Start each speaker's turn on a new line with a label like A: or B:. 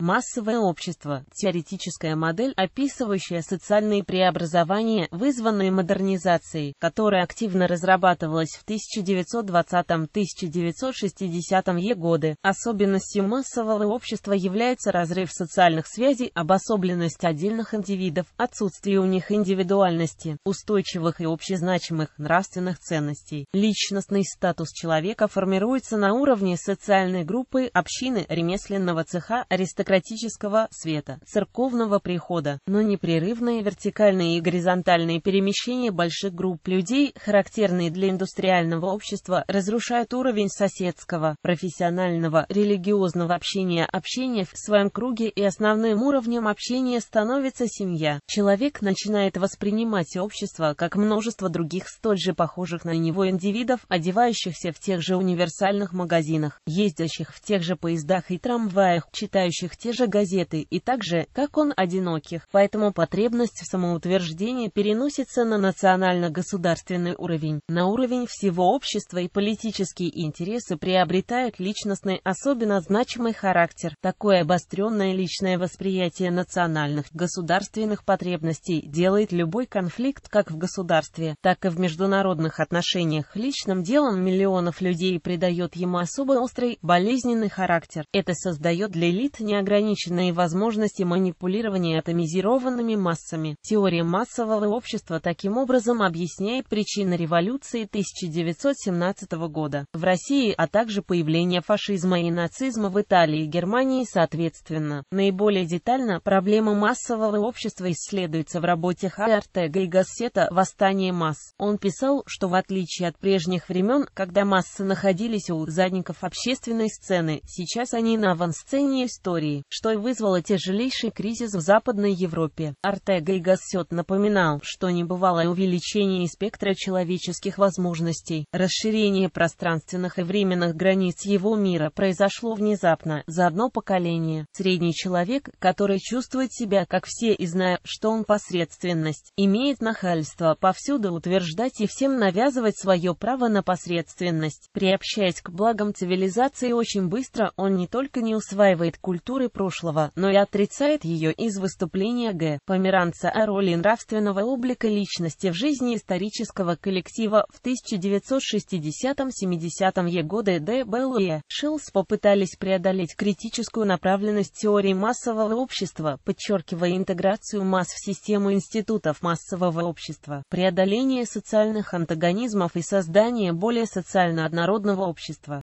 A: Массовое общество – теоретическая модель, описывающая социальные преобразования, вызванные модернизацией, которая активно разрабатывалась в 1920-1960-е годы. Особенностью массового общества является разрыв социальных связей, обособленность отдельных индивидов, отсутствие у них индивидуальности, устойчивых и общезначимых нравственных ценностей. Личностный статус человека формируется на уровне социальной группы, общины, ремесленного цеха, аристократии аристократического света, церковного прихода, но непрерывные вертикальные и горизонтальные перемещения больших групп людей, характерные для индустриального общества, разрушают уровень соседского, профессионального, религиозного общения общения в своем круге и основным уровнем общения становится семья. Человек начинает воспринимать общество как множество других столь же похожих на него индивидов, одевающихся в тех же универсальных магазинах, ездящих в тех же поездах и трамваях, читающих те же газеты и так же, как он, одиноких. Поэтому потребность в самоутверждении переносится на национально-государственный уровень, на уровень всего общества и политические интересы приобретают личностный особенно значимый характер. Такое обостренное личное восприятие национальных, государственных потребностей делает любой конфликт как в государстве, так и в международных отношениях личным делом миллионов людей придает ему особо острый, болезненный характер. Это создает для элит неограниченный неограниченные возможности манипулирования атомизированными массами. Теория массового общества таким образом объясняет причины революции 1917 года в России, а также появление фашизма и нацизма в Италии и Германии соответственно. Наиболее детально проблема массового общества исследуется в работе Хартега и Гассета «Восстание масс». Он писал, что в отличие от прежних времен, когда массы находились у задников общественной сцены, сейчас они на авансцене истории что и вызвало тяжелейший кризис в Западной Европе. Артега и Гассет напоминал, что небывалое увеличение спектра человеческих возможностей, расширение пространственных и временных границ его мира произошло внезапно, за одно поколение. Средний человек, который чувствует себя, как все, и зная, что он посредственность, имеет нахальство повсюду утверждать и всем навязывать свое право на посредственность. Приобщаясь к благам цивилизации очень быстро, он не только не усваивает культуру, культуры прошлого, но и отрицает ее из выступления Г. Померанца о роли нравственного облика личности в жизни исторического коллектива в 1960-70-е годы Д. Белл и Шилс попытались преодолеть критическую направленность теории массового общества, подчеркивая интеграцию масс в систему институтов массового общества, преодоление социальных антагонизмов и создание более социально однородного общества.